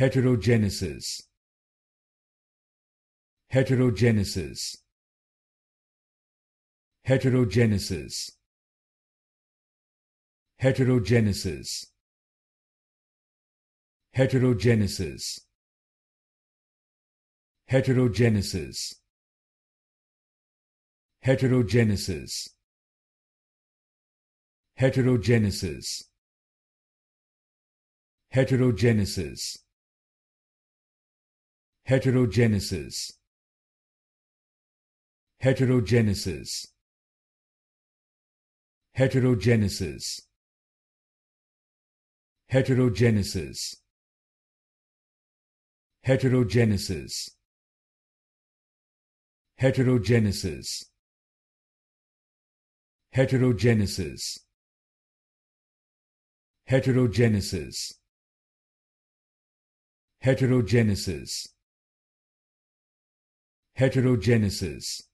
heterogenesis heterogenesis heterogenesis heterogenesis heterogenesis heterogenesis heterogenesis heterogenesis heterogenesis heterogenesis heterogenesis heterogenesis heterogenesis heterogenesis heterogenesis heterogenesis heterogenesis heterogenesis heterogenesis